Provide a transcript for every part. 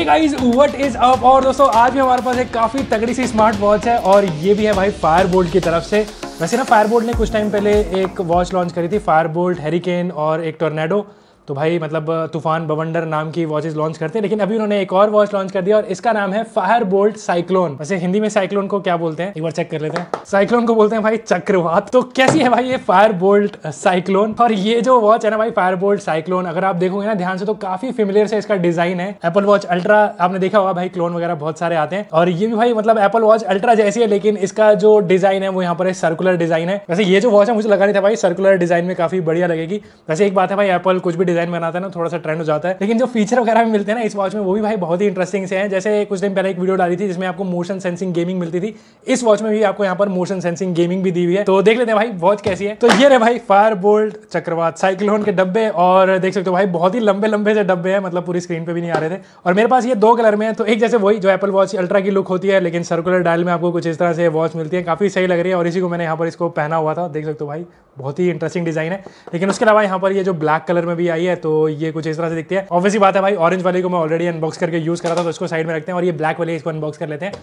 hey guys what is up और दोस्तों आज भी हमारे पास एक काफी तगड़ी सी स्मार्ट वॉच है और ये भी है भाई फायर बोल्ट की तरफ से वैसे ना फायर बोल्ट ने कुछ टाइम पहले एक वॉच लॉन्च करी थी फायर बोल्ट हेरिकेन और एक टोर्नेडो तो भाई मतलब तूफान बवंडर नाम की वॉचेज लॉन्च करते हैं लेकिन अभी उन्होंने एक और वॉच लॉन्च कर दिया और इसका नाम है फायर बोल्ट साइक्लोन वैसे हिंदी में साइक्लोन को क्या बोलते हैं एक बार चेक कर लेते हैं साइक्लोन को बोलते हैं भाई चक्रवात तो कैसी है भाई ये फायर बोल्ट साइक्लोन और ये जो वॉच है ना भाई फायर बोल्ट साइक्लोन अगर आप देखोगे ना ध्यान से तो काफी फेमिलियर से इसका डिजाइन है एप्पल वॉच अल्ट्रा आपने देखा होगा भाई क्लोन वगैरह बहुत सारे आते हैं और ये भी भाई मतलब एप्पल वॉच अल्ट्रा जैसी है लेकिन इसका जो डिजाइन है वो यहाँ पर सर्कुलर डिजाइन है वैसे ये जो वॉच है मुझे लगा नहीं था भाई सर्कुलर डिजाइन में काफी बढ़िया लगेगी वैसे एक बात है भाई एप्पल कुछ भी डिजाइन बनाता है ना थोड़ा सा ट्रेंड हो जाता है लेकिन जो फीचर वगैरह मिलते हैं ना इस वॉच में वो भी भाई बहुत ही इंटरेस्टिंग से है जैसे कुछ दिन पहले एक वीडियो डाली थी जिसमें आपको मोशन सेंसिंग गेमिंग मिलती थी इस वॉच में भी आपको यहाँ पर मोशन सेंसिंग गेमिंग भी दी हुई है तो देख लेते हैं भाई वॉच कैसी है तो ये रहे भाई फायर बोल्ट चक्रवात साइक्लोन के डब्बे और देख सकते हो भाई बहुत ही लंबे लंबे से डब्बे हैं मतलब पूरी स्क्रीन पे भी नहीं आ रहे थे और मेरे पास ये दो कलर में है तो एक जैसे वही जो एप्पल वॉच अल्ट्रा की लुक होती है लेकिन सर्कुलर डायल में आपको कुछ इस तरह से वॉच मिलती है काफी सही लग रही है और इसी को मैंने यहाँ पर इसको पहना हुआ था देख सकते हो भाई बहुत ही इंटरेस्टिंग डिजाइन है लेकिन उसके अलावा यहाँ पर ये जो ब्लैक कलर में भी आई है तो ये कुछ इस तरह से दिखती है ऑब्वियसली बात है भाई ऑरेंज वाले को मैं ऑलरेडी अनबॉक्स करके यूज़ करा था तो इसको साइड में रखते हैं और ये ब्लैक वाले इसको अनबॉक्स कर लेते हैं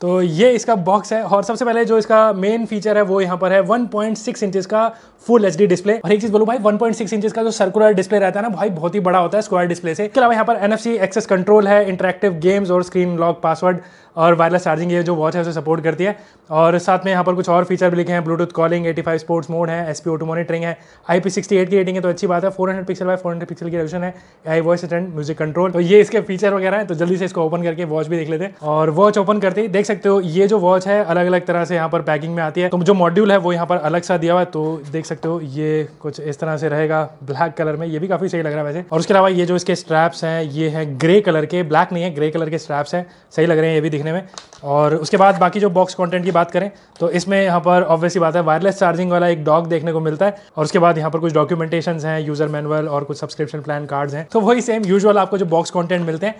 तो ये इसका बॉक्स है और सबसे पहले जो इसका मेन फीचर है वो यहाँ पर है 1.6 पॉइंट इंचेस का फुल एच डिस्प्ले और एक चीज बोलूँ भाई 1.6 पॉइंट इंचेस का जो सर्कुलर डिस्प्ले रहता है ना भाई बहुत ही बड़ा होता है स्क्वायर डिस्प्ले से इसके अलावा यहाँ पर एनएफसी एक्सेस कंट्रोल है इंटरेक्टिव गेम्स और स्क्रीन लॉक पासवर्ड और वायरलेस चार्जिंग ये जो वॉच है उसे सपोर्ट करती है और साथ में यहाँ पर कुछ और फीचर भी लिखे हैं ब्लूटूथ कॉलिंग 85 स्पोर्ट्स मोड है एस पी मॉनिटरिंग है आई पी सिक्सटी एट की रेटिंग है तो अच्छी बात है 400 पिक्सल बाय 400 पिक्सल की रेजोल्यूशन है AI voice attend music control तो ये इसके फीचर वगैरह है तो जल्दी से इसको ओपन करके वॉच भी देख लेते हैं और वॉच ओपन करते ही देख सकते हो ये जो वॉच है अलग अलग तरह से यहाँ पर पैकिंग में आती है तो जो मॉड्यूल है वो यहाँ पर अलग सा दिया हुआ है तो देख सकते हो ये कुछ इस तरह से रहेगा ब्लैक कलर में ये भी काफ़ी सही लग रहा है वैसे और उसके अलावा ये जो इसके स्ट्रैप्स हैं ये है ग्रे कलर के ब्लैक नहीं है ग्रे कलर के स्ट्रैप्स हैं सही लग रहे हैं ये भी दिखने देखने में और उसके बाद बाकी जो बॉक्स कंटेंट की बात करें तो इसमें यहाँ पर ऑब्वियसली बात है वायरलेस चार्जिंग वाला एक डॉग देखने को मिलता है और उसके बाद यहाँ पर कुछ डॉक्यूमेंटेशन हैं यूज़र मैनुअल और कुछ सब्सक्रिप्शन प्लान कार्ड्स हैं तो वही सेम यूजुअल आपको जो बॉक्स कॉन्टेंट मिलते हैं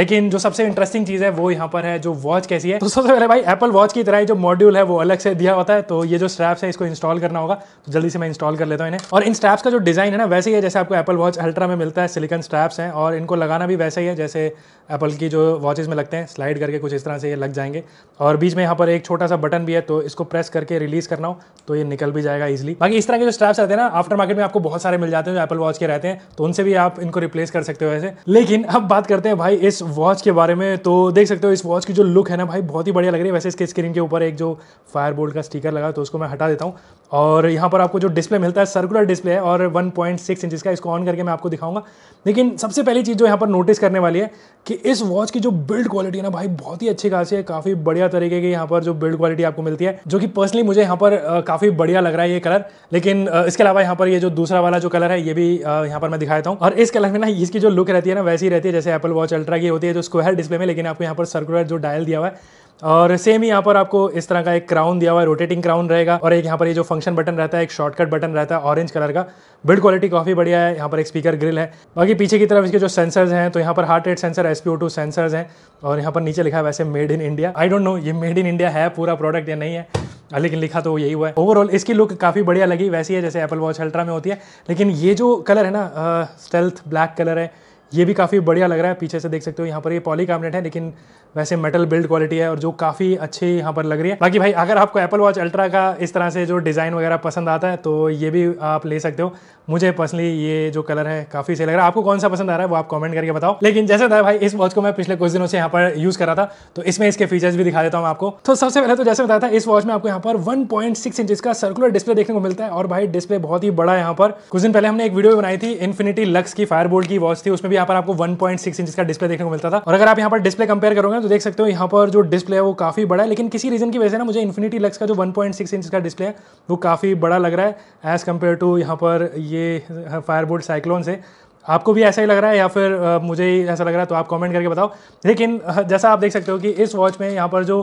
लेकिन जो सबसे इंटरेस्टिंग चीज़ है वो यहाँ पर है जो वॉच कैसी है तो सबसे पहले भाई एप्पल वॉच की तरह जो मॉड्यूल है वो अलग से दिया होता है तो ये जो स्ट्रैप्स है इसको इंस्टॉल करना होगा तो जल्दी से मैं इंस्टॉल कर लेता हूँ इन्हें और इन स्ट्रैप्स का जो डिज़ाइन है ना वैसे ही है जैसे आपको एप्पल वॉच अल्ट्रा में मिलता है सिलिकन स्ट्रैप्स हैं और इनको लगाना भी वैसे ही है जैसे एप्पल की जो वॉचेज़ में लगते हैं स्लाइड करके कुछ इस तरह तरह से ये लग जाएंगे और बीच में यहाँ पर एक छोटा सा बटन भी है तो इसको प्रेस करके रिलीज करना हो तो ये निकल भी जाएगा इजिली बाकी इस तरह के जो स्ट्रैप्स रहते हैं ना आफ्टर मार्केट में आपको बहुत सारे मिल जाते हैं जो एप्पल वॉच के रहते हैं तो उनसे भी आप इनको रिप्लेस कर सकते हो वैसे लेकिन अब बात करते हैं भाई इस वॉच के बारे में तो देख सकते हो इस वॉच की जो लुक है ना भाई बहुत ही बढ़िया लग रही है वैसे इसके स्क्रीन के ऊपर एक जो फायरबोल्ट का स्टीकर लगा तो उसको मैं हटा देता हूँ और यहाँ पर आपको जो डिस्प्ले मिलता है सर्कुलर डिस्प्ले है और वन पॉइंट का इसको ऑन करके मैं आपको दिखाऊंगा लेकिन सबसे पहली चीज़ जो यहाँ पर नोटिस करने वाली है कि इस वॉच की जो बिल्ड क्वालिटी है ना भाई बहुत ही अच्छी खासी है काफ़ी बढ़िया तरीके की यहाँ पर जो बिल्ड क्वालिटी आपको मिलती है जो कि पर्सनली मुझे यहाँ पर काफ़ी बढ़िया लग रहा है ये कलर लेकिन इसके अलावा यहाँ पर ये जो दूसरा वाला जो कलर है ये भी यहाँ पर मैं दिखाता हूँ और इस कलर में ना इसकी जो लुक रहती है ना वैसी रहती है जैसे एप्पल वॉच अल्ट्रा की होती है जो स्क्वायर डिस्प्ले में लेकिन आपको यहाँ पर सर्कुलर जो डायल दिया हुआ है और सेम ही यहाँ पर आपको इस तरह का एक क्राउन दिया हुआ है रोटेटिंग क्राउन रहेगा और एक यहाँ पर ये यह जो फंक्शन बटन रहता है एक शॉर्टकट बटन रहता है ऑरेंज कलर का बिल्ड क्वालिटी काफ़ी बढ़िया है यहाँ पर एक स्पीकर ग्रिल है बाकी पीछे की तरफ इसके जो सेंसर्स हैं तो यहाँ पर heart rate sensor S P sensors हैं और यहाँ पर नीचे लिखा है वैसे made in India I don't know ये मेड इन इंडिया है पूरा प्रोडक्ट या नहीं है लेकिन लिखा तो यही हुआ है ओवरऑल इसकी लुक काफ़ी बढ़िया लगी वैसी है जैसे एप्पल वॉच अल्ट्रा में होती है लेकिन ये जो कलर है ना स्टेल्थ ब्लैक कलर है ये भी काफ़ी बढ़िया लग रहा है पीछे से देख सकते हो यहाँ पर ये पॉली कैबिनेट है लेकिन वैसे मेटल बिल्ड क्वालिटी है और जो काफ़ी अच्छी यहाँ पर लग रही है बाकी भाई अगर आपको एप्पल वॉच अल्ट्रा का इस तरह से जो डिज़ाइन वगैरह पसंद आता है तो ये भी आप ले सकते हो मुझे पर्सनली ये जो कलर है काफ़ी सही लग रहा है आपको कौन सा पसंद आ रहा है वो आप कमेंट करके बताओ लेकिन जैसे बताया भाई इस वॉच को मैं पिछले कुछ दिनों से यहाँ पर यूज़ कर रहा था तो इसमें इसके फीचर्स भी दिखा देता हूँ आपको तो सबसे पहले तो जैसे बताया था इस वॉच में आपको यहाँ पर वन पॉइंट सिक्स का सर्कुलर डिस्प्ले देखने को मिलता है और भाई डिस्प्ले बहुत ही बड़ा यहाँ पर कुछ दिन पहले हमने एक वीडियो बनाई थी इन्फिनिटी लक्स की फायर की वॉच थी उसमें भी यहाँ पर आपको वन पॉइंट सिक्स इंच का डिस्प्ले देखने को मिलता था और अगर आप यहाँ पर डिस्प्ले कंपेयर करोगे तो देख सकते हो यहाँ पर जो डिस्प्ले है वो काफ़ी बड़ा है लेकिन किसी रीजन की वजह से ना मुझे इन्फिनिटी लक्स का जो वन पॉइंट सिक्स इंच का डिस्प्ले है वो काफ़ी बड़ा लग रहा है एज कम्पेयर टू यहाँ पर ये फायरबोल्ट साइक्लोन से आपको भी ऐसा ही लग रहा है या फिर मुझे ही ऐसा लग रहा है तो आप कमेंट करके बताओ लेकिन हाँ, जैसा आप देख सकते हो कि इस वॉच में यहाँ पर जो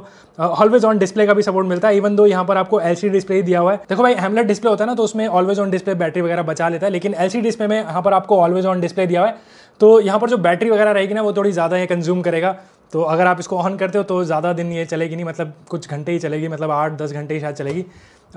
ऑलवेज ऑन डिस्प्ले का भी सपोर्ट मिलता है इवन दो यहाँ पर आपको एल डिस्प्ले ही दिया हुआ है देखो भाई हेमलेट डिस्प्ले होता है ना तो उसमें ऑलवेज ऑन डिस्प्ले बैटरी वगैरह बचा लेता है लेकिन एल डिस्प्ले में यहाँ पर आपको ऑलवेज ऑन डिस्प्ले दिया हुआ है तो यहाँ पर जो बैटरी वगैरह रहेगी ना वो थोड़ी ज़्यादा ये कंज्यूम करेगा तो अगर आप इसको ऑन करते हो तो ज़्यादा दिन ये चलेगी नहीं मतलब कुछ घंटे ही चलेगी मतलब आठ दस घंटे ही शायद चलेगी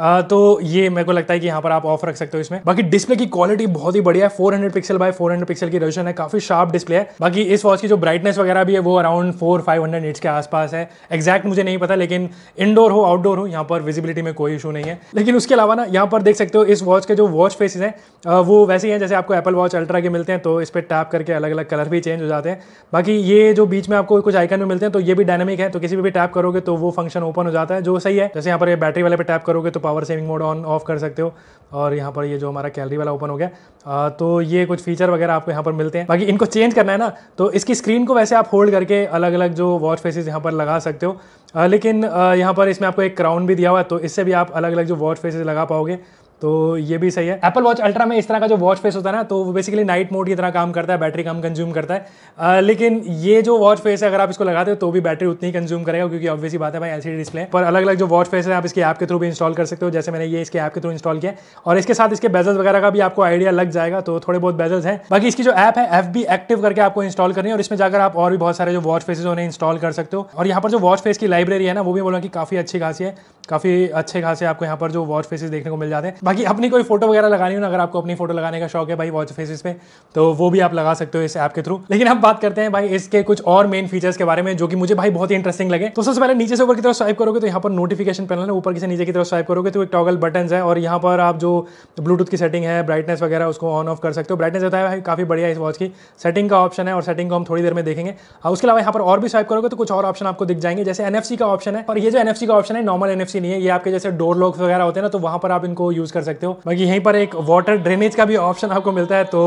आ, तो ये मेरे को लगता है कि यहाँ पर आप ऑफ रख सकते हो इसमें बाकी डिस्प्ले की क्वालिटी बहुत ही बढ़िया है 400 पिक्सल बाय हंड्रेड पिक्सल की रेजोल्यूशन है काफी शार्प डिस्प्ले है बाकी इस वॉच की जो ब्राइटनेस वगैरह भी है वो around four five hundred nits के आसपास है एक्जैक्ट मुझे नहीं पता लेकिन इंडोर हो आउटडोर हो यहाँ पर विजिबिलिटी में कोई इशू नहीं है लेकिन उसके अलावा ना यहाँ पर देख सकते हो इस वॉच के जो वॉच फेसिस हैं वो वैसे ही हैं जैसे आपको एप्पल वॉच अल्ट्रा के मिलते हैं तो इस पर टैप करके अलग अलग कलर भी चेंज हो जाते हैं बाकी ये जो बीच में आपको कुछ आइकन में मिलते हैं तो ये भी डायनेमिक है तो किसी भी टैप करोगे तो वो फंक्शन ओपन हो जाता है जो सही है जैसे यहाँ पर बैटरी वाले पर टैप करोगे तो power saving mode on off कर सकते हो और यहाँ पर ये जो हमारा कैलरी वाला ओपन हो गया आ, तो ये कुछ फीचर वगैरह आपको यहाँ पर मिलते हैं बाकी इनको चेंज करना है ना तो इसकी स्क्रीन को वैसे आप होल्ड करके अलग अलग जो वॉच फेसेस यहाँ पर लगा सकते हो आ, लेकिन यहाँ पर इसमें आपको एक क्राउन भी दिया हुआ है तो इससे भी आप अलग अलग जो वॉच फेसेस लगा पाओगे तो ये भी सही है एप्पल वॉच अल्ट्रा में इस तरह का जो वॉच फेस होता है ना तो वो बेसिकली नाइट मोड की तरह काम करता है बैटरी कम कंज्यूम करता है आ, लेकिन ये जो वॉच फेस है अगर आप इसको लगाते हो तो भी बैटरी उतनी ही कंज्यूम करेगा क्योंकि ऑब्वियसली बात है भाई एलसीडी डिस्प्ले पर अलग अलग जो वॉच फेस है आप इसके ऐप के थ्रू भी इंस्टॉल कर सकते हो जैसे मैंने ये इसके ऐप के थ्रू इंस्टॉल किया और इसके साथ इसके बेजल्स वगैरह का भी आपको आइडिया लग जाएगा तो थोड़े बहुत बेजल्स हैं बाकी इसकी जो ऐप है एफ बी एक्टिव करके आपको इंस्टॉल करनी है और इसमें जाकर आप और भी बहुत सारे जो वॉच फेसेज उन्हें इंस्टॉल कर सकते हो और यहाँ पर जो वॉच फेस की लाइब्रेरी है ना वो भी बोला कि काफ़ी अच्छी खासी है काफ़ी अच्छे खासे आपको यहाँ पर जो वॉच फेसेज देखने को मिल जाते हैं बाकी अपनी कोई फोटो वगैरह लगानी हो अगर आपको अपनी फोटो लगाने का शौक है भाई वॉच फेसिस पे तो वो भी आप लगा सकते हो इस ऐप के थ्रू लेकिन अब बात करते हैं भाई इसके कुछ और मेन फीचर्स के बारे में जो कि मुझे भाई बहुत ही इंटरेस्टिंग लगे तो सबसे पहले नीचे से ऊपर की तरफ स्वाइप करोगे तो यहाँ पर नोटिफिकेशन पैनल है ऊपर से नीचे की तरफ स्वाइप करोगे तो एक टॉगल बटन है और यहाँ पर आप जो ब्लूटूथ की सेटिंग है ब्राइटनेस वगैरह उसको ऑन ऑफ कर सकते हो ब्राइटनेस होता है भाई काफी बढ़िया इस वॉच की सेटिंग का ऑप्शन है और सेटिंग को हम थोड़ी देर में देखेंगे उसके अलावा यहाँ पर और भी स्वाइप करोगे तो कुछ और ऑप्शन आपको दिख जाएंगे जैसे एनएफसी का ऑप्शन है और ये जो एनएफसी का ऑप्शन है नॉर्मल एनएफसी नहीं है ये आपके जैसे डोर लॉक्स वगैरह होते हैं ना तो वहाँ पर आप इनको यूज कर कर सकते हो बाकी यहीं पर एक वाटर ड्रेनेज का भी ऑप्शन आपको मिलता है तो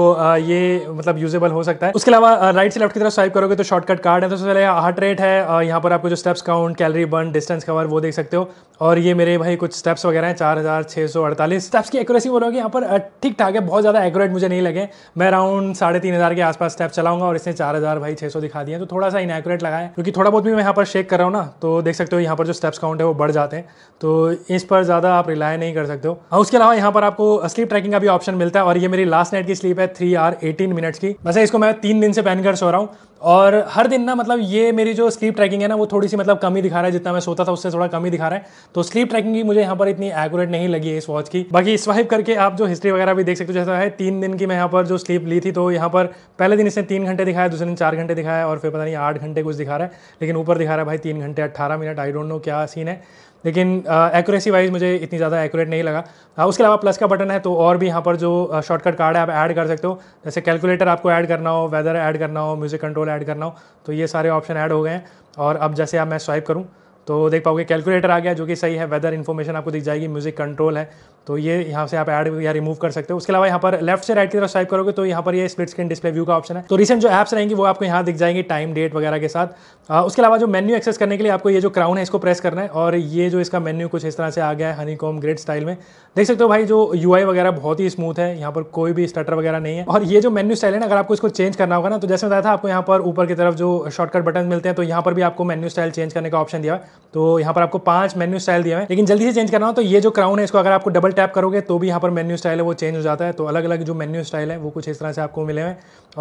ये मतलब यूजेबल हो सकता है उसके अलावा राइट से लेफ्ट की तरफ स्वाइप करोगे तो शॉर्टकट कार्ड है तो सबसे पहले हार्ट रेट है यहाँ पर आपको जो steps count calorie burn distance cover वो देख सकते हो और ये मेरे भाई कुछ स्टेप्स वगैरह हैं चार हज़ार छः सौ अड़तालीस स्टेप्स की एक्यूरेसी बोलोगे यहाँ पर ठीक ठाक है बहुत ज़्यादा एक्यूरेट मुझे नहीं लगे मैं अराउंड साढ़े तीन हज़ार के आसपास स्टेप चलाऊंगा और इसने चार हज़ार भाई छः सौ दिखा दिया तो थोड़ा सा इनएक्यूरेट लगा है क्योंकि थोड़ा बहुत भी मैं यहाँ पर शेक कर रहा हूँ ना तो देख सकते हो यहाँ पर जो स्टेप्स काउंट है वो बढ़ जाते हैं तो इस पर ज़्यादा आप रिलाय नहीं कर सकते हो उसके अलावा हाँ, यहाँ पर आपको स्लीप ट्रैकिंग का भी ऑप्शन मिलता है और ये मेरी लास्ट नाइट की स्लीप है थ्री आर एटीन मिनट्स की वैसे इसको मैं तीन दिन से पहनकर सो रहा हूँ और हर दिन ना मतलब ये मेरी जो स्लीप ट्रैकिंग है ना वो थोड़ी सी मतलब कमी दिखा रहा है जितना मैं सोता था उससे थोड़ा कमी दिखा रहा है तो स्लीप ट्रैकिंग की मुझे यहाँ पर इतनी एक्यूरेट नहीं लगी है इस वॉच की बाकी स्वाइप करके आप जो हिस्ट्री वगैरह भी देख सकते हो जैसा है तीन दिन की मैं यहाँ पर जो स्लीप ली थी तो यहाँ पर पहले दिन इसने तीन घंटे दिखाया दूसरे दिन चार घंटे दिखाया और फिर पता नहीं आठ घंटे कुछ दिखा रहा है लेकिन ऊपर दिखा रहा है भाई तीन घंटे अट्ठारह मिनट आई डोंट नो क्या सीन है लेकिन एक्यूरेसी वाइज मुझे इतनी ज़्यादा एक्यूरेट नहीं लगा आ, उसके अलावा प्लस का बटन है तो और भी यहाँ पर जो शॉर्टकट कार्ड है आप ऐड कर सकते हो जैसे कैलकुलेटर आपको ऐड करना हो वेदर ऐड करना हो म्यूजिक कंट्रोल रोल ऐड करना हो तो ये सारे ऑप्शन ऐड हो गए हैं और अब जैसे आप मैं स्वाइप करूँ तो देख पाओगे कैलकुलेटर आ गया जो कि सही है वेदर इन्फॉर्मेशन आपको दिख जाएगी म्यूजिक कंट्रोल है तो ये यहाँ से आप ऐड या रिमूव कर सकते हो उसके अलावा यहाँ पर लेफ्ट से राइट की तरफ स्वाइप करोगे तो यहाँ पर ये स्प्लिट स्क्रीन डिस्प्ले व्यू का ऑप्शन है तो रिसेंट जो एप्स रहेंगी वो आपको यहाँ दिख जाएंगी टाइम डेट वगैरह के साथ आ, उसके अलावा जो मेन्यू एक्सेस करने के लिए आपको ये जो क्राउन है इसको प्रेस करना है और ये जो इसका मेन्यू कुछ इस तरह से आ गया है हनी कॉम ग्रेट स्टाइल में देख सकते हो भाई जो यू वगैरह बहुत ही स्मूथ है यहाँ पर कोई भी स्टटर वगैरह नहीं है और ये जो मेन्यू स्टाइल है ना अगर आपको इसको चेंज करना होगा ना तो जैसे बताया था आपको यहाँ पर ऊपर की तरफ जो शॉर्टकट बटन मिलते हैं तो यहाँ पर भी आपको मेन्यू स्टाइल चेंज करने का ऑप्शन दिया है तो यहाँ पर आपको पांच मेन्यू स्टाइल दिया है लेकिन जल्दी से चेंज करना हो तो ये जो क्राउन है इसको अगर आपको डबल टैप करोगे तो भी यहाँ पर मेन्यू स्टाइल है वो चेंज हो जाता है तो अलग अलग जो मेन्यू स्टाइल है वो कुछ इस तरह से आपको मिले हैं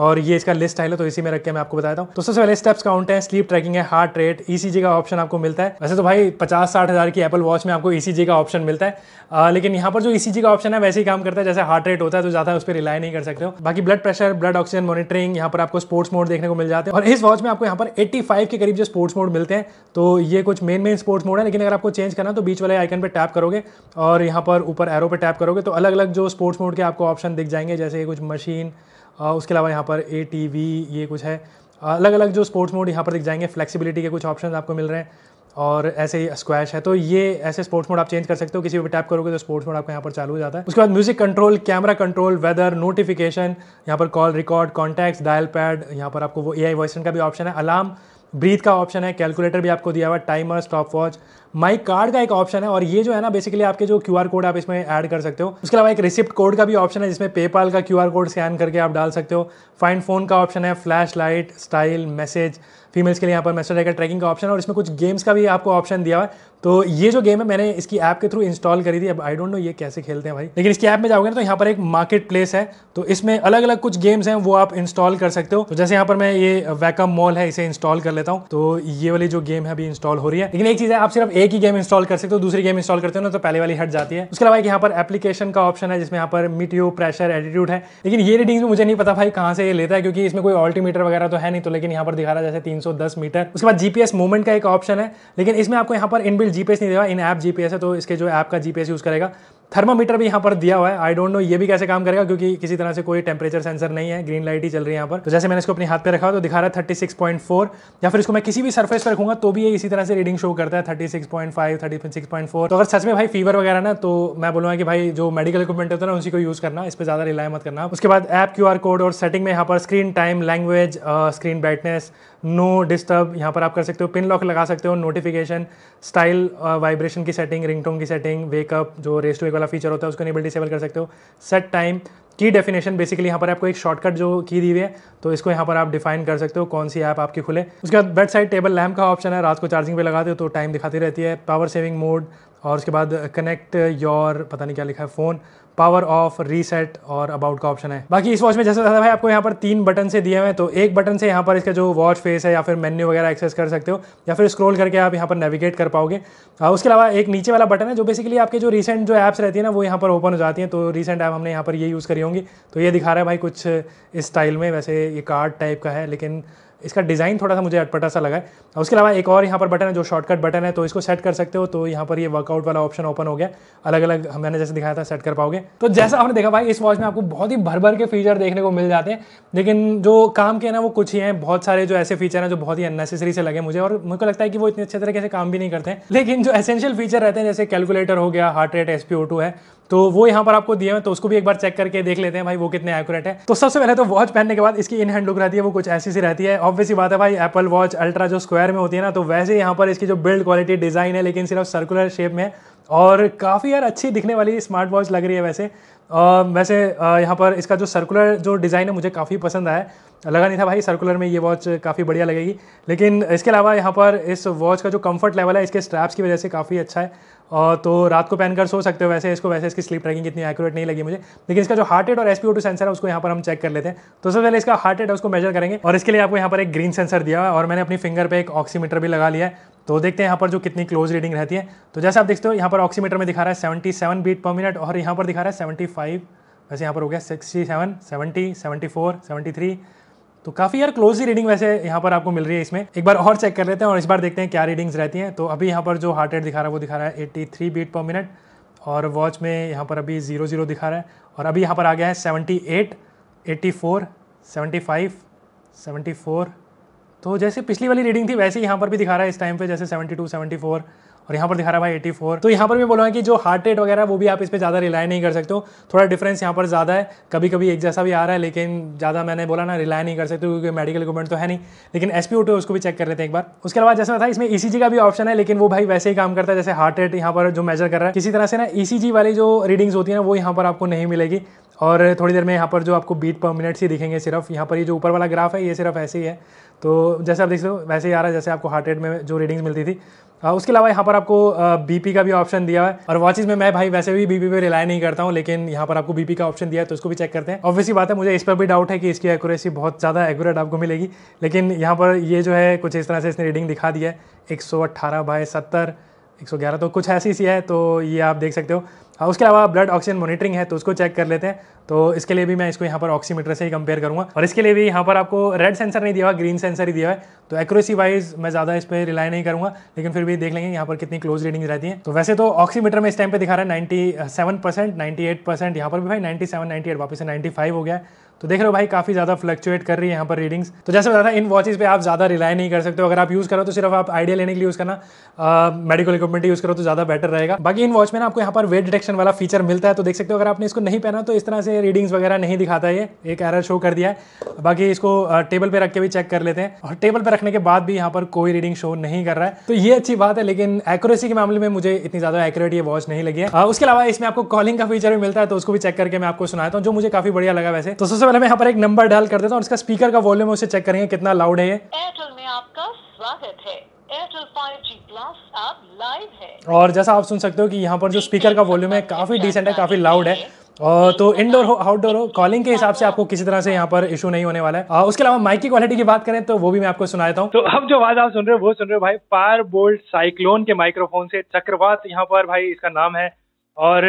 और ये इसका लिस्ट स्टाइल है तो इसी में रख के मैं आपको बताता हूँ तो सबसे पहले स्टेप्स काउंट है स्लीप ट्रैकिंग है हार्ट रेट ई का ऑप्शन आपको मिलता है वैसे तो भाई पचास साठ हज़ार की एपल वॉच में आपको ई e का ऑप्शन मिलता है आ, लेकिन यहाँ पर जो ई e का ऑप्शन है वैसे ही काम करता है जैसे हार्ट रेट होता है तो ज़्यादा उस पर रिलाई नहीं कर सकते हो बाकी blood pressure blood oxygen monitoring यहाँ पर आपको स्पोर्ट्स मोड देखने को मिल जाते हैं और इस वॉच में आपको यहाँ पर एट्टी के करीब जो स्पोर्ट्स मोड मिलते हैं तो ये कुछ मेन मेन स्पोर्ट्स मोड है लेकिन अगर आपको चेंज करना तो बीच वाले आइकन पर टैप करोगे और यहाँ पर ऊपर एरो पर टैप करोगे तो अलग अलग जो स्पोर्ट्स मोड के आपको ऑप्शन दिख जाएंगे जैसे कुछ मशीन उसके अलावा यहाँ पर ए टी वी ये कुछ है अलग अलग जो स्पोर्ट्स मोड यहाँ पर दिख जाएंगे फ्लेक्सिबिलिटी के कुछ ऑप्शन आपको मिल रहे हैं और ऐसे ही स्क्वैश है तो ये ऐसे स्पोर्ट्स मोड आप चेंज कर सकते हो किसी भी टैप करोगे तो स्पोर्ट्स मोड आपका यहाँ पर चालू हो जाता है उसके बाद music control camera control weather notification यहाँ पर call record contacts dial pad यहाँ पर आपको वो ए आई का भी ऑप्शन है अलार्म ब्रीथ का ऑप्शन है कैलकुलेटर भी आपको दिया हुआ timer stop watch my card का एक ऑप्शन है और ये जो है ना बेसिकली आपके जो क्यू कोड आप इसमें ऐड कर सकते हो उसके अलावा एक रिसिप्ट कोड का भी ऑप्शन है जिसमें पेपाल का क्यू कोड स्कैन करके आप डाल सकते हो फाइन फोन का ऑप्शन है flash light style message females के लिए यहाँ पर मैसेज आएगा ट्रैकिंग का ऑप्शन और इसमें कुछ गेम्स का भी आपको ऑप्शन दिया हुआ है तो ये जो गेम है मैंने इसकी ऐप के थ्रू इंस्टॉल करी थी अब आई डोंट नो ये कैसे खेलते हैं भाई लेकिन इसकी ऐप में जाओगे ना तो यहाँ पर एक मार्केट प्लेस है तो इसमें अलग अलग कुछ गेम्स हैं वो आप इंस्टॉल कर सकते हो तो जैसे यहाँ पर मैं ये वैकम मॉल है इसे इंस्टॉल कर लेता हूँ तो ये वाली जो गेम है अभी इंस्टॉल हो रही है लेकिन एक चीज़ है आप सिर्फ एक एक ही गेम इंस्टॉल कर सकते हो दूसरी गेम इंस्टॉल करते हो ना तो पहले वाली हट जाती है उसके अलावा यहाँ पर एप्लीकेशन का ऑप्शन है जिसमें यहाँ पर मीटियो प्रेशर एटीट्यूड है लेकिन ये रीडिंग भी मुझे नहीं पता भाई कहाँ से ये लेता है क्योंकि इसमें कोई ऑल्टीमीटर वगैरह तो है नहीं तो लेकिन यहाँ पर दिखा रहा जैसे तीन मीटर उसके बाद जीपीएस मूवमेंट का एक ऑप्शन है लेकिन इसमें आपको यहाँ पर इनबिल्ट जीपीएस नहीं देगा इन ऐप जीपीएस है तो इसके जो ऐप का जीपीएस यूज करेगा थर्मामीटर भी यहाँ पर दिया हुआ है आई डोंट नो ये भी कैसे काम करेगा क्योंकि किसी तरह से कोई टेम्परेचर सेंसर नहीं है ग्रीन लाइट ही चल रही है यहाँ पर तो जैसे मैंने इसको अपने हाथ पे रखा तो दिखा रहा है 36.4 या फिर इसको मैं किसी भी सर्फेस पर रखूंगा तो भी ये इसी तरह से रीडिंग शो करता है 36.5 36.4 तो अगर सच में भाई फीवर वगैरह ना तो मैं बोलूँगा कि भाई जो मेडिकल इक्विपमेंट होता है ना उसी को यूज़ करना इस पर ज़्यादा रिलाय मत करना उसके बाद ऐप क्यू कोड और सेटिंग में यहाँ पर screen time language screen brightness no disturb यहाँ पर आप कर सकते हो पिन लॉक लगा सकते हो नोटिफिकेशन स्टाइल वाइब्रेशन की सेटिंग रिंगटोन की सेटिंग वेकअप जो रेस्ट वाला फीचर होता है उसको इनेबल डिसेबल कर सकते हो सेट टाइम की डेफिनेशन बेसिकली यहाँ पर आपको एक शॉर्टकट जो की दी हुई है तो इसको यहाँ पर आप डिफाइन कर सकते हो कौन सी ऐप आपकी खुले उसके बाद बेड साइड टेबल लैम्प का ऑप्शन है रात को चार्जिंग पे लगाते हो तो टाइम दिखाती रहती है पावर सेविंग मोड और उसके बाद कनेक्ट योर पता नहीं क्या लिखा है फ़ोन पावर ऑफ रीसेट और अबाउट का ऑप्शन है बाकी इस वॉच में जैसे जैसा भाई आपको यहाँ पर तीन बटन से दिए हुए हैं तो एक बटन से यहाँ पर इसका जो वॉच फेस है या फिर मेन्यू वगैरह एक्सेस कर सकते हो या फिर स्क्रोल करके आप यहाँ पर नेविगेट कर पाओगे उसके अलावा एक नीचे वाला बटन है जो बेसिकली आपके जो रिसेंट जो ऐप्स रहती है ना वो यहाँ पर ओपन हो जाती हैं तो रिसेंट ऐप हमने यहाँ पर ये यूज़ करी होंगी तो ये दिखा रहा है भाई कुछ इस स्टाइल में वैसे ये कार्ड टाइप का है लेकिन इसका डिज़ाइन थोड़ा सा मुझे अटपटा सा लगा है उसके अलावा एक और यहाँ पर बटन है जो शॉर्टकट बटन है तो इसको सेट कर सकते हो तो यहाँ पर ये वर्कआउट वाला ऑप्शन ओपन हो गया अलग अलग मैंने जैसे दिखाया था सेट कर पाओगे तो जैसा आपने देखा भाई इस वॉच में आपको बहुत ही भर भर के फीचर देखने को मिल जाते हैं लेकिन जो काम के ना वो कुछ ही हैं बहुत सारे जो ऐसे फीचर हैं जो बहुत ही अननेसेसरी से लगे मुझे और मुझे लगता है कि वो इतने अच्छे तरीके से काम भी नहीं करते हैं लेकिन जो एसेंशियल फीचर रहते हैं जैसे कैलकुलेटर हो गया हार्ट रेट एस है तो वो यहाँ पर आपको दिए हैं तो उसको भी एक बार चेक करके देख लेते हैं भाई वो कितने एक्यूरेट है तो सबसे पहले तो वॉच पहनने के बाद इसकी इन हैंड लुक रहती है वो कुछ ऐसी सी रहती है ऑब्वियसली बात है भाई एप्पल वॉच अल्ट्रा जो स्क्वायर में होती है ना तो वैसे यहाँ पर इसकी जो बिल्ड क्वालिटी डिज़ाइन है लेकिन सिर्फ सर्कुलर शेप में और काफ़ी यार अच्छी दिखने वाली स्मार्ट वॉच लग रही है वैसे आ, वैसे यहाँ पर इसका जो सर्कुलर जो डिज़ाइन है मुझे काफ़ी पसंद आया लगा नहीं था भाई सर्कुलर में ये वॉच काफ़ी बढ़िया लगेगी लेकिन इसके अलावा यहाँ पर इस वॉच का जो कंफर्ट लेवल है इसके स्ट्रैप्स की वजह से काफ़ी अच्छा है तो रात को पहनकर सो सकते हो वैसे इसको वैसे इसकी स्लीप ट्रैकिंग इतनी एक्यूरेट नहीं लगी मुझे लेकिन इसका जो हार्ट रेट और एस सेंसर है उसको यहाँ पर हम चेक कर लेते हैं तो सबसे पहले इसका हार्ट रेट है उसको मेजर करेंगे और इसके लिए आपको यहाँ पर एक ग्रीन सेंसर दिया हुआ है और मैंने अपनी फिंगर पर एक ऑक्सीमीटर भी लगा लिया है तो देखते हैं यहाँ पर जो कितनी क्लोज रीडिंग रहती है तो जैसे आप देखते हो यहाँ पर ऑक्सीमीटर में दिखा रहा है seventy seven beat per minute और यहाँ पर दिखा रहा है सेवेंटी फाइव वैसे यहाँ पर हो गया sixty seven seventy seventy four seventy three तो काफ़ी यार क्लोज ही रीडिंग वैसे यहाँ पर आपको मिल रही है इसमें एक बार और चेक कर लेते हैं और इस बार देखते हैं क्या रीडिंग्स रहती हैं तो अभी यहाँ पर जो हार्ट रेट दिखा रहा है वो दिखा रहा है eighty three beat per minute और वॉच में यहाँ पर अभी जीरो जीरो दिखा रहा है और अभी यहाँ पर आ गया है seventy eight eighty four seventy five seventy four तो जैसे पिछली वाली रीडिंग थी वैसे यहाँ पर भी दिखा रहा है इस टाइम पर जैसे टू सेवेंटी फोर और यहाँ पर दिखा रहा है भाई 84 तो यहाँ पर मैं बोला कि जो हार्ट रेट वगैरह वो भी आप इस पर ज़्यादा रिलाई नहीं कर सकते हो थोड़ा डिफरेंस यहाँ पर ज़्यादा है कभी कभी एक जैसा भी आ रहा है लेकिन ज़्यादा मैंने बोला ना रिलाई नहीं कर सकते क्योंकि मेडिकल इक्विपमेंट तो है नहीं लेकिन एस पी उसको भी चेक कर लेते हैं एक बार उसके अलावा जैसा था इसमें ई e का भी ऑप्शन है लेकिन वो भाई वैसे ही काम करता है जैसे हार्ट रेट यहाँ पर जो मेजर कर रहा है किसी तरह से ना ई e वाली जो रीडिंग्स होती है ना वो यहाँ पर आपको नहीं मिलेगी और थोड़ी देर में यहाँ पर जो आपको बीट पर मिनट ही दिखेंगे सिर्फ यहाँ पर ये जो ऊपर वाला ग्राफ है ये सिर्फ ऐसे ही है तो जैसे आप देख सकते हो वैसे ही आ रहा है जैसे आपको हार्ट रेट में जो रीडिंग्स मिलती थी उसके अलावा यहाँ पर आपको बीपी का भी ऑप्शन दिया है और वॉचेज में मैं भाई वैसे भी बीपी पे रिलाई नहीं करता हूँ लेकिन यहाँ पर आपको बीपी का ऑप्शन दिया है तो उसको भी चेक करते हैं ऑब्वियसली बात है मुझे इस पर भी डाउट है कि इसकी एक्यूरेसी बहुत ज़्यादा एक्यूरेट आपको मिलेगी लेकिन यहाँ पर ये जो है कुछ इस तरह से इसने रीडिंग दिखा दिया है एक बाय सत्तर 111 तो कुछ ऐसी सी है तो ये आप देख सकते हो हाँ, उसके अलावा ब्लड ऑक्सीजन मॉनिटरिंग है तो उसको चेक कर लेते हैं तो इसके लिए भी मैं इसको यहाँ पर ऑक्सीमीटर से ही कंपेयर करूँगा और इसके लिए भी यहाँ पर आपको रेड सेंसर नहीं दिया हुआ ग्रीन सेंसर ही दिया है तो एक्यूरेसी वाइज मैं ज़्यादा इस पर रिलाई नहीं करूँगा लेकिन फिर भी देख लेंगे यहाँ पर कितनी क्लोज रीडिंग रहती है तो वैसे तो ऑक्सीमीटर में इस टाइम पर दिखा रहा है ninety seven percent ninety eight percent यहाँ पर भी भाई नाइन्टी सेवन नाइन्टी एट वापस से नाइन्टी फाइव हो गया है तो देख रहे हो भाई काफ़ी ज़्यादा फ्लक्चुएट कर रही है यहाँ पर रीडिंग्स तो जैसे बता था इन वॉचेस पे आप ज़्यादा रिलाई नहीं कर सकते हो अगर आप यूज़ करो तो सिर्फ आप आइडिया लेने के लिए यूज़ करना मेडिकल इक्विपमेंट यूज़ करो तो ज़्यादा बेटर रहेगा बाकी इन वॉच में ना आपको यहाँ पर वेट डिटेक्शन वाला फीचर मिलता है तो देख सकते हो अगर आपने इसको नहीं पहना तो इस तरह से रीडिंग्स वगैरह नहीं दिखाता है एक एरर शो कर दिया है बाकी इसको टेबल पर रख के भी चेक कर लेते हैं और टेबल पर रखने के बाद भी यहाँ पर कोई रीडिंग शो नहीं कर रहा है तो ये अच्छी बात है लेकिन एक्यूरेसी के मामले में मुझे इतनी ज़्यादा एक्यूरेट ये वॉच नहीं लगी है उसके अलावा इसमें आपको कॉलिंग का फीचर भी मिलता है तो उसको भी चेक करके मैं आपको सुनाता हूँ जो मुझे काफ़ी बढ़िया लगा वैसे तो सबसे पहले मैं यहाँ पर एक नंबर डायल कर देता हूँ और इसका स्पीकर का वॉल्यूम उसे चेक करेंगे कितना लाउड है ये एयरटेल में आपका स्वागत है एयरटेल लाइव है और जैसा आप सुन सकते हो कि यहाँ पर जो स्पीकर का वॉल्यूम है काफ़ी डिसेंट है काफ़ी लाउड है और तो इंडोर हो आउटडोर हो कॉलिंग के हिसाब से आपको किसी तरह से यहाँ पर इशू नहीं होने वाला है आ, उसके अलावा माइक की क्वालिटी की बात करें तो वो भी मैं आपको सुना देता हूँ तो अब जो आवाज आप सुन रहे हो वो सुन रहे हो भाई पार बोल्ट साइक्लोन के माइक्रोफोन से चक्रवात यहाँ पर भाई इसका नाम है और,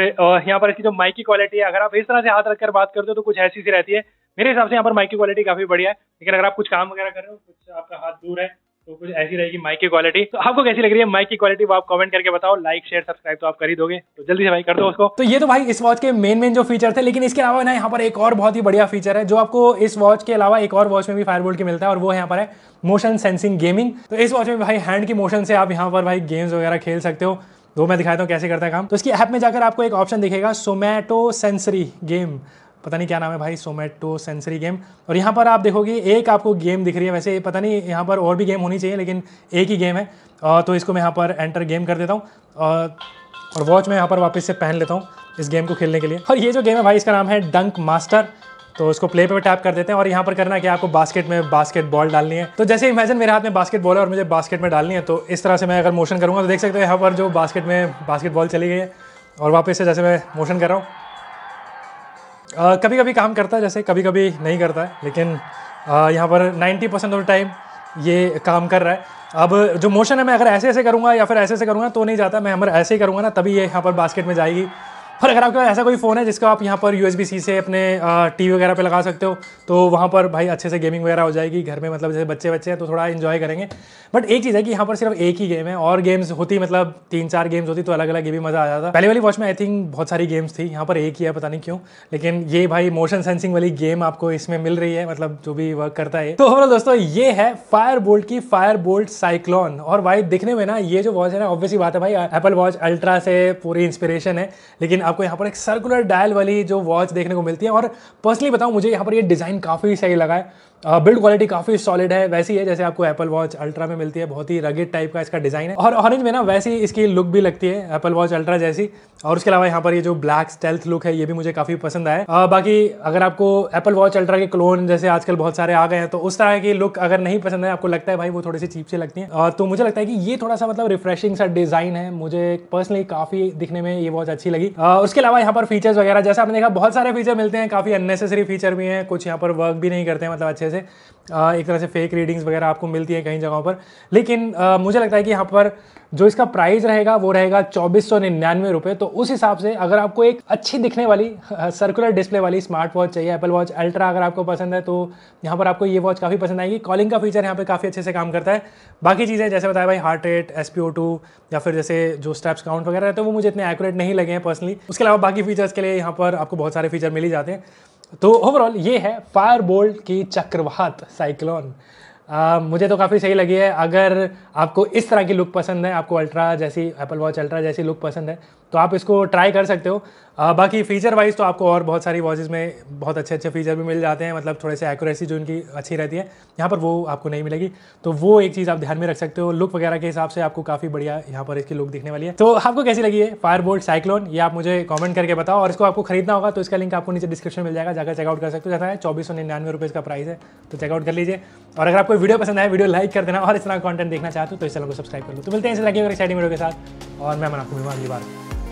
यहाँ पर इसकी जो माइक की क्वालिटी है अगर आप इस तरह से हाथ रखकर बात करते हो तो कुछ ऐसी सी रहती है मेरे हिसाब से यहाँ पर माइक की क्वालिटी काफी बढ़िया है लेकिन अगर आप कुछ काम वगैरह कर रहे हो कुछ आपका हाथ दूर है तो कुछ ऐसी रहेगी माइक की क्वालिटी तो आपको कैसी लग रही है माइक की क्वालिटी वो आप कमेंट करके बताओ लाइक शेयर सब्सक्राइब तो आप कर ही दोगे तो जल्दी से भाई कर दो उसको तो ये तो भाई इस वॉच के मेन मेन जो फीचर थे लेकिन इसके अलावा ना यहाँ पर एक और बहुत ही बढ़िया फीचर है जो आपको इस वॉच के अलावा एक और वॉच में भी फायरबोल्ट के मिलता है और वो यहाँ पर है मोशन सेंसिंग गेमिंग तो इस वॉच में भाई हैंड की मोशन से आप यहाँ पर भाई गेम्स वगैरह खेल सकते हो वो मैं दिखाता हूँ कैसे करता है काम तो इसकी ऐप में जाकर आपको एक ऑप्शन दिखेगा सोमेटो सेंसरी गेम पता नहीं क्या नाम है भाई सोमेटो सेंसरी गेम और यहाँ पर आप देखोगे एक आपको गेम दिख रही है वैसे पता नहीं यहाँ पर और भी गेम होनी चाहिए लेकिन एक ही गेम है तो इसको मैं यहाँ पर एंटर गेम कर देता हूँ और वॉच मैं यहाँ पर वापस से पहन लेता हूँ इस गेम को खेलने के लिए और ये जो गेम है भाई इसका नाम है डंक मास्टर तो उसको प्ले पे टैप कर देते हैं और यहाँ पर करना कि आपको बास्केट में बास्केट बॉल डालनी है तो जैसे इमेजन मेरे हाथ में बास्केट बॉल है और मुझे बास्केट में डालनी है तो इस तरह से मैं अगर मोशन करूँगा तो देख सकते हैं यहाँ पर जो बास्केट में बास्केट बॉल चली गई है और वापस से जैसे मैं मोशन कर रहा हूँ कभी कभी काम करता है जैसे कभी कभी नहीं करता है लेकिन यहाँ पर नाइन्टी परसेंट ऑफ टाइम ये काम कर रहा है अब जो मोशन है मैं अगर ऐसे ऐसे करूँगा या फिर ऐसे ऐसे करूँगा तो नहीं जाता मैं हमारे ऐसे ही करूँगा ना तभी ये यहाँ पर बास्केट में जाएगी और अगर आपके पास ऐसा कोई फ़ोन है जिसका आप यहाँ पर यू सी से अपने टी वी वगैरह पे लगा सकते हो तो वहाँ पर भाई अच्छे से गेमिंग वगैरह हो जाएगी घर में मतलब जैसे बच्चे बच्चे हैं तो थोड़ा इन्जॉय करेंगे बट एक चीज़ है कि यहाँ पर सिर्फ एक ही गेम है और गेम्स होती मतलब तीन चार गेम्स होती तो अलग अलग ये भी मज़ा आ जाता पहले वाली वॉच में आई थिंक बहुत सारी गेम्स थी यहाँ पर एक ही है पता नहीं क्यों लेकिन ये भाई मोशन सेंसिंग वाली गेम आपको इसमें मिल रही है मतलब जो भी वर्क करता है तो हमारा दोस्तों ये है फायर बोल्ट की फायर बोल्ट साइक्लॉन और भाई दिखने में ना ये जो वॉच है ना ऑब्वियसली बात है भाई एप्पल वॉच अल्ट्रा से पूरी इंस्पिरेशन है लेकिन आपको यहाँ पर एक सर्कुलर डायल वाली जो वॉच देखने को मिलती है और पर्सनली बताऊँ मुझे यहाँ पर ये डिज़ाइन काफ़ी सही लगा है बिल्ड क्वालिटी काफ़ी सॉलिड है वैसी है जैसे आपको एप्पल वॉच अल्ट्रा में मिलती है बहुत ही रगेड टाइप का इसका डिज़ाइन है और ऑरेंज में ना वैसी इसकी लुक भी लगती है एप्पल वॉच अल्ट्रा जैसी और उसके अलावा यहाँ पर ये जो ब्लैक स्टेल्थ लुक है ये भी मुझे काफ़ी पसंद आया uh, बाकी अगर आपको एप्पल वॉच अल्ट्रा के क्लोन जैसे आजकल बहुत सारे आ गए हैं तो उस तरह की लुक अगर नहीं पसंद है आपको लगता है भाई वो थोड़ी सी चीप से लगती है uh, तो मुझे लगता है कि ये थोड़ा सा मतलब रिफ्रेशिंग सा डिज़ाइन है मुझे पर्सनली काफ़ी दिखने में ये वॉच अच्छी लगी uh, उसके अलावा यहाँ पर फीचर्स वगैरह जैसे आपने देखा बहुत सारे फीचर मिलते हैं काफ़ी अननेसेसरी फीचर भी हैं कुछ यहाँ पर वर्क भी नहीं करते हैं मतलब अच्छे अच्छे से एक तरह से फेक रीडिंग्स वगैरह आपको मिलती हैं कई जगहों पर लेकिन आ, मुझे लगता है कि यहाँ पर जो इसका प्राइस रहेगा वो रहेगा चौबीस सौ निन्यानवे रुपये तो उस हिसाब से अगर आपको एक अच्छी दिखने वाली सर्कुलर डिस्प्ले वाली स्मार्ट वॉच चाहिए एप्पल वॉच अल्ट्रा अगर आपको पसंद है तो यहाँ पर आपको ये वॉच काफ़ी पसंद आएगी कॉलिंग का फीचर यहाँ पर काफ़ी अच्छे से काम करता है बाकी चीज़ें जैसे बताया भाई हार्ट रेट एस या फिर जैसे जो स्टेप्स काउंट वगैरह रहते हैं वो मुझे इतने एक्यूरेट नहीं लगे हैं पर्सनली उसके अलावा बाकी फीचर्स के लिए यहाँ पर आपको बहुत सारे फीचर मिल ही जाते हैं तो ओवरऑल ये है फायर बोल्ट की चक्रवात साइक्लोन आ, मुझे तो काफ़ी सही लगी है अगर आपको इस तरह की लुक पसंद है आपको अल्ट्रा जैसी एप्पल वॉच अल्ट्रा जैसी लुक पसंद है तो आप इसको ट्राई कर सकते हो आ, बाकी फीचर वाइज तो आपको और बहुत सारी वॉचेज़ में बहुत अच्छे अच्छे फीचर भी मिल जाते हैं मतलब थोड़े से एक्यूरेसी जो इनकी अच्छी रहती है यहाँ पर वो आपको नहीं मिलेगी तो वो एक चीज़ आप ध्यान में रख सकते हो लुक वगैरह के हिसाब से आपको काफ़ी बढ़िया यहाँ पर इसकी लुक दिखने वाली है तो आपको कैसी लगी है फायरबोल्ट साइक्लोन ये आप मुझे कॉमेंट करके बताओ और इसको आपको खरीदना होगा तो इसका लिंक आपको नीचे डिस्क्रिप्शन मिल जाएगा जाकर चेकआउट कर सकते हो जाता है चौबीस सौ निन्यानवे रुपये इसका प्राइस है तो चेकआउट कर लीजिए और अगर आपको वीडियो पसंद आए वीडियो लाइक कर देना और इस तरह कॉन्टेंट देखना चाहते हो तो इस चैनल को सब्सक्राइब कर लो तो मिलते हैं इस तरह की साइड वीडियो के साथ और मैं मन आपको मिलूंगा अगली बार